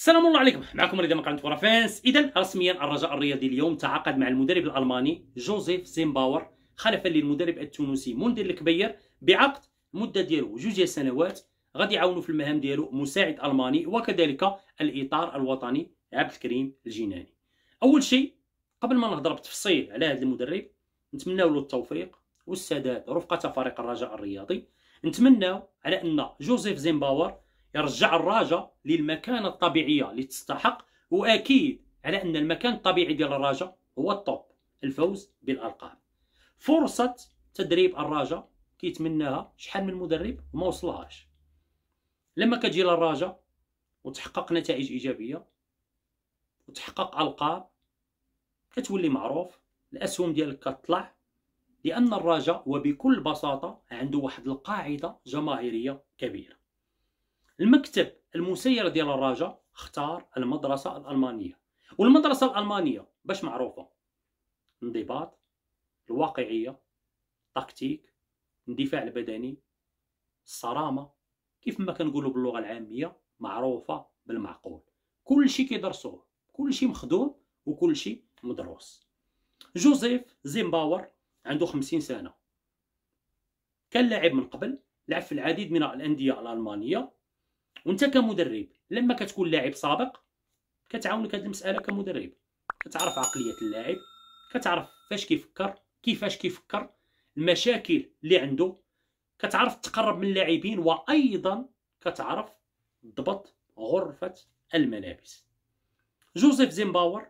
السلام الله عليكم معكم رضا من قناه فانس اذا رسميا الرجاء الرياضي اليوم تعاقد مع المدرب الالماني جوزيف زيمباور خلفا للمدرب التونسي منذر الكبير بعقد مده ديالو جوج ديال السنوات غادي يعاونو في المهام ديالو مساعد الماني وكذلك الاطار الوطني عبد الكريم الجناني اول شيء قبل ما نهضر بالتفصيل على هذا المدرب نتمناو له التوفيق والسداد رفقه فريق الرجاء الرياضي نتمناو على ان جوزيف زيمباور يرجع الراجه للمكانة الطبيعية اللي تستحق وأكيد على أن المكان الطبيعي ديال الراجه هو الطوب الفوز بالألقاب فرصة تدريب الراجه كيتمناها شحال من مدرب وما وصلهاش لما كتجي للراجه وتحقق نتائج إيجابية وتحقق ألقاب كتولي معروف الأسهم ديالك كتطلع لأن الراجه وبكل بساطة عنده واحد القاعدة جماهيرية كبيرة المكتب المسير ديال الرجاء اختار المدرسه الالمانيه والمدرسه الالمانيه باش معروفه انضباط الواقعيه التكتيك الدفاع البدني الصرامه كيف ما كنقولوا باللغه العاميه معروفه بالمعقول كل شيء كيدرسوه كل شيء مخدوم وكل شيء مدروس جوزيف زيمباور عنده خمسين سنه كان لاعب من قبل لعب في العديد من الانديه الالمانيه وانت كمدرب لما كتكون لاعب سابق كتعاونك هذه المساله كمدرب كتعرف عقليه اللاعب كتعرف فاش كيفكر كيفاش كيفكر المشاكل اللي عنده كتعرف تقرب من اللاعبين وايضا كتعرف ضبط غرفه الملابس جوزيف زيمباور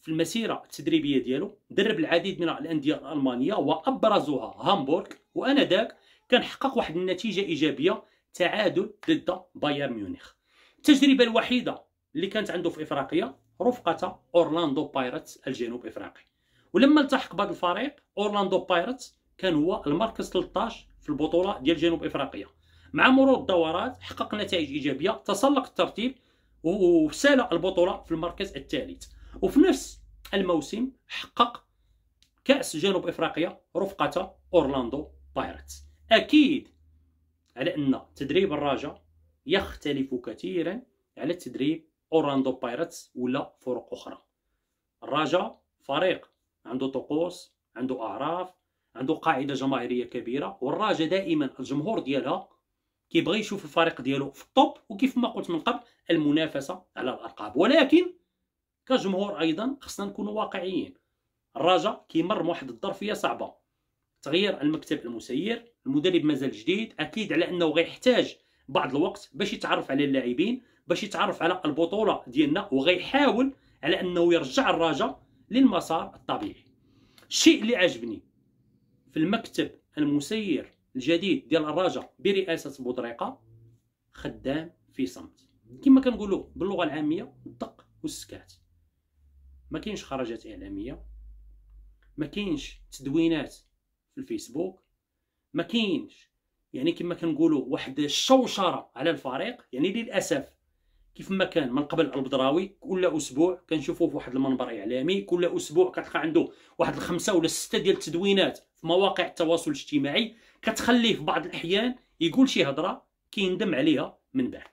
في المسيره التدريبيه ديالو درب العديد من الانديه الالمانيه وابرزها هامبورغ وانا ذاك كان حقق واحد النتيجه ايجابيه تعادل ضد بايرن ميونخ التجربه الوحيده اللي كانت عنده في افريقيا رفقه اورلاندو بايرتس الجنوب افريقي ولما التحق بهذا الفريق اورلاندو بايرتس كان هو المركز 13 في البطوله ديال جنوب افريقيا مع مرور الدورات حقق نتائج ايجابيه تسلق الترتيب وسال البطوله في المركز الثالث وفي نفس الموسم حقق كاس جنوب افريقيا رفقه اورلاندو بايرتس اكيد على ان تدريب الرجاء يختلف كثيرا على تدريب اورلاندو بايرتس ولا فرق اخرى الرجاء فريق عنده طقوس عنده اعراف عنده قاعده جماهيريه كبيره والراجا دائما الجمهور ديالها كيبغي يشوف الفريق ديالو في الطوب وكيف ما قلت من قبل المنافسه على الالقاب ولكن كجمهور ايضا خصنا نكون واقعيين الرجاء كيمر واحد الظرفيه صعبه تغيير المكتب المسير المدرب مازال جديد اكيد على انه غيحتاج بعض الوقت باش يتعرف على اللاعبين باش يتعرف على البطوله ديالنا وغيحاول على انه يرجع الرجاء للمسار الطبيعي الشيء اللي عجبني في المكتب المسير الجديد ديال الرجاء برئاسه بوطريقه خدام في صمت كما كنقولوا باللغه العاميه الدق والسكات ما كاينش خرجات اعلاميه ما كاينش تدوينات في الفيسبوك ما كاينش يعني كما كنقولوا واحد الشوشره على الفريق يعني للاسف كيف ما كان من قبل البدراوي كل اسبوع كنشوفوه في واحد المنبر اعلامي كل اسبوع كتلقى عنده واحد الخمسه ولا سته ديال التدوينات في مواقع التواصل الاجتماعي كتخليه في بعض الاحيان يقول شي هضره كيندم عليها من بعد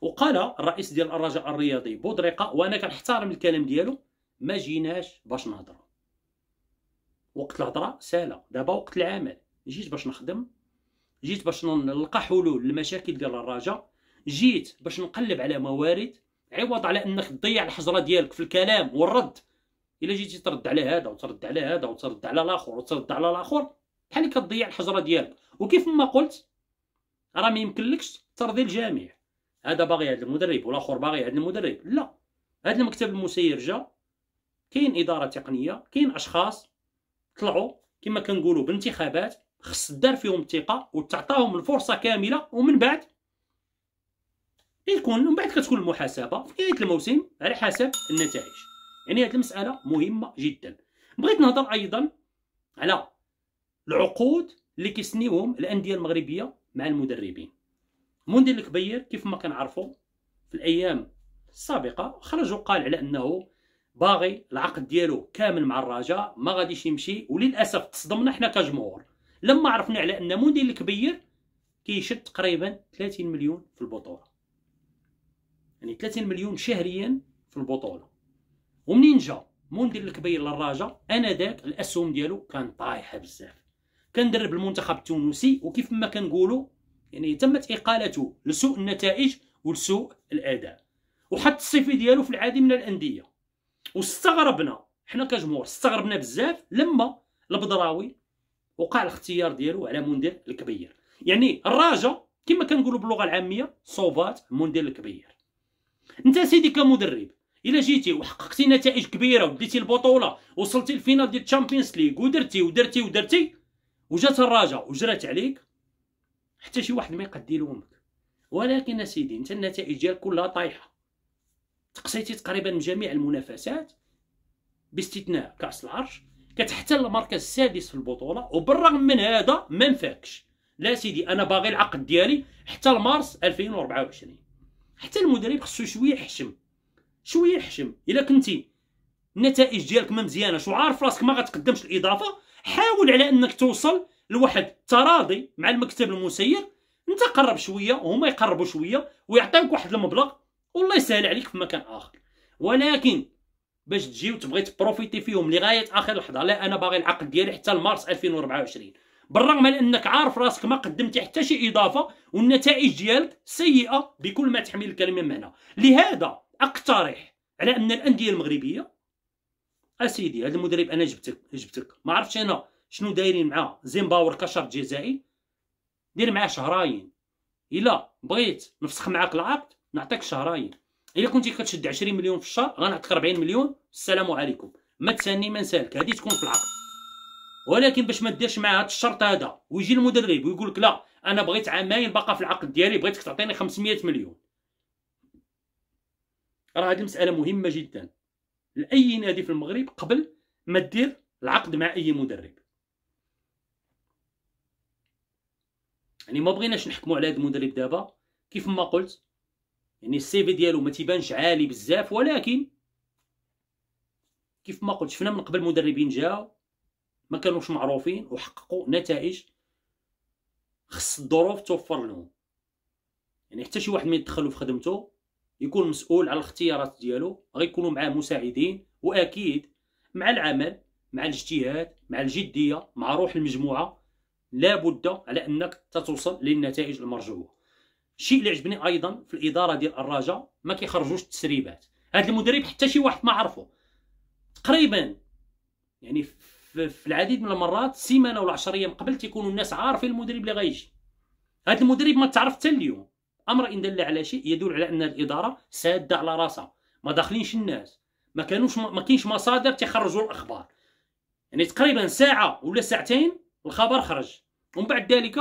وقال الرئيس ديال الرجاء الرياضي بودريقه وانا كنحترم الكلام ديالو ما جيناش باش نهضروا وقت الهضره ساهله دابا وقت العمل جيت باش نخدم جيت باش نلقى حلول للمشاكل ديال الرجاء جيت باش نقلب على موارد عوض على انك تضيع الحجره ديالك في الكلام والرد الا جيتي ترد على هذا وترد على هذا وترد على الاخر وترد على الاخر بحال اللي كتضيع الحجره ديالك وكيف ما قلت راه ما يمكنلكش ترضي الجميع هذا باغي هذا المدرب والاخر باغي هذا المدرب لا هذا المكتب المسير جا كاين اداره تقنيه كاين اشخاص طلعوا كما كنقولوا بانتخابات خص دار فيهم الثقه وتعطاهم الفرصه كامله ومن بعد يكون من بعد كتكون المحاسبه في نهايه الموسم على حسب النتائج يعني هذه المساله مهمه جدا بغيت نهضر ايضا على العقود اللي كيسنيوهم الانديه المغربيه مع المدربين مندير الكبير كيف ما كنعرفوا في الايام السابقه خرج وقال على انه باغي العقد ديالو كامل مع الرجاء ما غاديش يمشي وللاسف تصدمنا حنا كجمهور لما عرفنا على ان موديل الكبير كيشد تقريبا 30 مليون في البطوله يعني 30 مليون شهريا في البطوله ومنين جا مندير الكبير للرجاء انا ذاك الاسهم ديالو كان طايحه بزاف كندرب المنتخب التونسي وكيف ما كنقولوا يعني تمت اقالته لسوء النتائج ولسوء الاداء وحط الصيفي ديالو في العديد من الانديه واستغربنا حنا كجمهور استغربنا بزاف لما البدراوي وقع الاختيار ديالو على مندير الكبير يعني الراجا كما كنقولوا باللغه العاميه صوبات مندير الكبير انت سيدي كمدرب الا جيتي وحققتي نتائج كبيره وديتي البطوله وصلتي للفينال ديال الشامبيونز ليغ ودرتي ودرتي ودرتي وجات الراجا وجرات عليك حتى شي واحد ما يقدر يلومك ولكن سيدي انت النتائج ديالك كلها طايحه تقسيتي تقريبا من جميع المنافسات باستثناء كاس العرش كتحتل المركز السادس في البطوله وبالرغم من هذا ما نفاكش لا سيدي انا باغي العقد ديالي حتى لمارس 2024 حتى المدرب خصو شويه يحشم شويه يحشم الا كنتي النتائج ديالك ما شو عارف راسك ما غتقدمش الاضافه حاول على انك توصل لواحد التراضي مع المكتب المسير انت قرب شويه وهما يقربوا شويه ويعطيوك واحد المبلغ والله يسهل عليك في مكان اخر ولكن باش تجي وتبغي تبروفيتي فيهم لغايه اخر لحظه لا انا باغي العقد ديالي حتى لمارس 2024 بالرغم من انك عارف راسك ما قدمتي حتى شي اضافه والنتائج ديالك سيئه بكل ما تحمل الكلمه معنى لهذا اقترح على ان الانديه المغربيه اسيدي هذا المدرب انا جبتك جبتك ما عرفتش انا شنو دايرين معاه زيمباور كشر جزائي دير معاه شهرين الا بغيت نفسخ معاك العقد نعطيك شهرين الا كنتي كتشد 20 مليون في الشهر غنعطيك 40 مليون السلام عليكم ما تسالني ما نسالك هذه تكون في العقد ولكن باش ما ديرش مع هذا الشرط هذا ويجي المدرب ويقول لك لا انا بغيت عامين باقا في العقد ديالي بغيتك تعطيني 500 مليون راه هذه المساله مهمه جدا لاي نادي في المغرب قبل ما دير العقد مع اي مدرب يعني ما بغيناش نحكموا على هذا المدرب دابا كيف ما قلت يعني السي في ديالو ما تيبانش عالي بزاف ولكن كيف ما قلت شفنا من قبل مدربين جاو ما كانوش معروفين وحققوا نتائج خص الظروف توفر لهم يعني حتى شي واحد ما يتدخلوا في خدمته يكون مسؤول على الاختيارات ديالو غيكونوا معاه مساعدين واكيد مع العمل مع الاجتهاد مع الجديه مع روح المجموعه لابد على انك تتوصل للنتائج المرجوه الشيء اللي عجبني ايضا في الاداره ديال الرجاء ما كيخرجوش التسريبات هذا المدرب حتى شي واحد ما عرفه تقريبا يعني في العديد من المرات سيمانه ولا 10 ايام قبل تيكونوا الناس عارفين المدرب اللي غيجي هذا المدرب ما تعرف حتى اليوم امر ان دل على شيء يدل على ان الاداره ساده على راسها ما داخلينش الناس ما كانوش ما كاينش مصادر تيخرجوا الاخبار يعني تقريبا ساعه ولا ساعتين الخبر خرج ومن بعد ذلك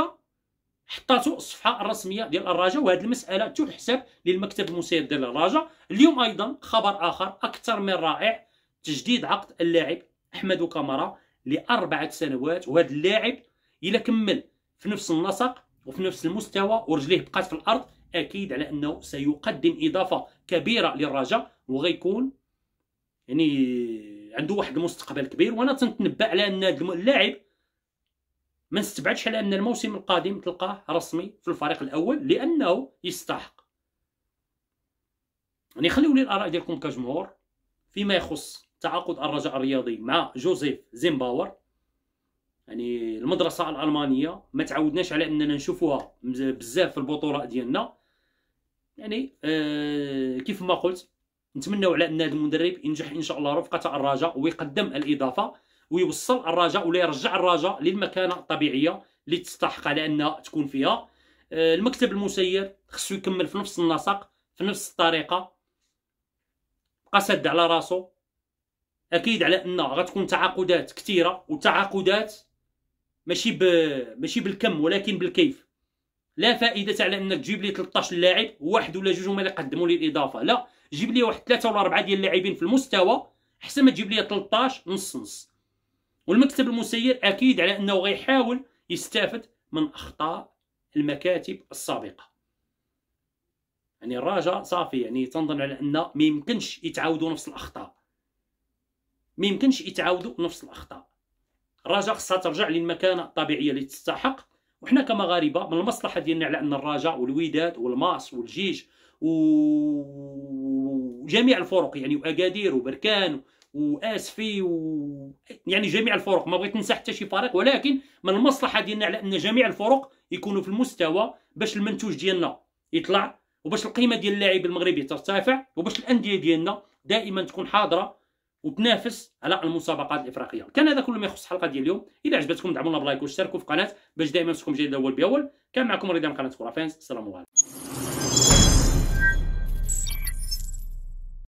حطاتو الصفحه الرسميه ديال الراجا وهذه المساله تحسب للمكتب المسير ديال الراجا اليوم ايضا خبر اخر اكثر من رائع تجديد عقد اللاعب احمد كامارا لاربعه سنوات وهذا اللاعب الا كمل في نفس النسق وفي نفس المستوى ورجليه بقات في الارض اكيد على انه سيقدم اضافه كبيره للرجاء وغيكون يعني عنده واحد المستقبل كبير وانا تنتنبا على ان اللاعب ما نستبعدش على ان الموسم القادم تلقاه رسمي في الفريق الاول لانه يستحق يعني خليو لي الاراء ديالكم كجمهور فيما يخص تعاقد الرجاء الرياضي مع جوزيف زيمباور يعني المدرسه الالمانيه ما تعودناش على اننا نشوفوها بزاف في البطوله ديالنا يعني آه كيف ما قلت نتمنوا على ان هذا المدرب ينجح ان شاء الله رفقه الرجاء ويقدم الاضافه ويوصل الرجاء ولا يرجع الرجاء للمكانه الطبيعيه اللي تستحق على انها تكون فيها آه، المكتب المسير خصو يكمل في نفس النسق في نفس الطريقه بقى سد على راسو اكيد على ان غتكون تعاقدات كثيره وتعاقدات ماشي ب... ماشي بالكم ولكن بالكيف لا فائده على انك تجيب لي 13 لاعب واحد ولا جوج هما اللي قدموا لي الاضافه لا جيب لي واحد ثلاثه ولا اربعه ديال اللاعبين في المستوى احسن ما تجيب لي 13 نص نص والمكتب المسير اكيد على انه غيحاول يستافد من اخطاء المكاتب السابقه يعني الرجاء صافي يعني تنظن على ان ما يمكنش يتعاودوا نفس الاخطاء ما يمكنش يتعاودوا نفس الاخطاء الرجاء خصها ترجع للمكانه الطبيعيه اللي تستحق وحنا كمغاربه من المصلحه ديالنا على ان الرجاء والوداد والماس والجيج وجميع الفرق يعني واكادير وبركان واسفي و يعني جميع الفرق ما بغيت ننسى حتى شي فريق ولكن من المصلحه ديالنا على ان جميع الفرق يكونوا في المستوى باش المنتوج ديالنا يطلع وباش القيمه ديال اللاعب المغربي ترتفع وباش الانديه ديالنا دائما تكون حاضره وتنافس على المسابقات الافريقيه كان هذا كل ما يخص الحلقه ديال اليوم اذا عجبتكم دعمونا بلايك واشتركوا في القناه باش دائما تكونوا جديد الاول باول كان معكم رضا من قناه كره فانس السلام عليكم